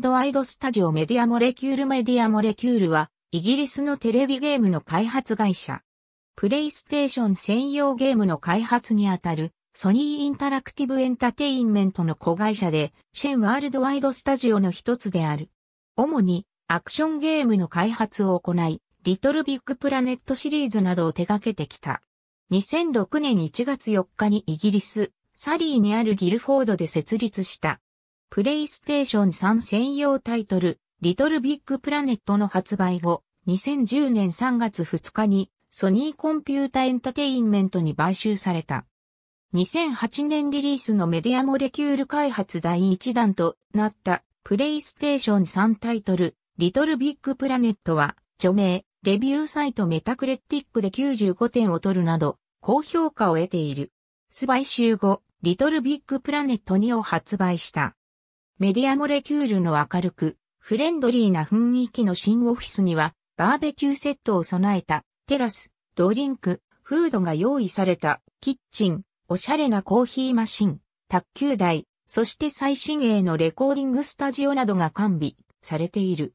ドワイドスタジオメディアモレキュールメディアモレキュールは、イギリスのテレビゲームの開発会社。プレイステーション専用ゲームの開発にあたる、ソニーインタラクティブエンタテインメントの子会社で、シェンワールドワイドスタジオの一つである。主に、アクションゲームの開発を行い、リトルビッグプラネットシリーズなどを手掛けてきた。2006年1月4日にイギリス、サリーにあるギルフォードで設立した。プレイステーション3専用タイトル、リトルビッグプラネットの発売後、2010年3月2日にソニーコンピュータエンタテインメントに買収された。2008年リリースのメディアモレキュール開発第1弾となったプレイステーション3タイトルリトルビッグプラネットは著名レビューサイトメタクレティックで95点を取るなど高評価を得ている。スイ集後リトルビッグプラネット2を発売した。メディアモレキュールの明るく、フレンドリーな雰囲気の新オフィスには、バーベキューセットを備えた、テラス、ドリンク、フードが用意された、キッチン、おしゃれなコーヒーマシン、卓球台、そして最新鋭のレコーディングスタジオなどが完備されている。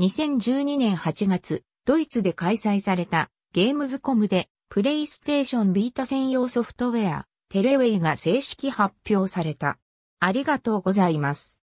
2012年8月、ドイツで開催されたゲームズコムで、プレイステーションビータ専用ソフトウェア、テレウェイが正式発表された。ありがとうございます。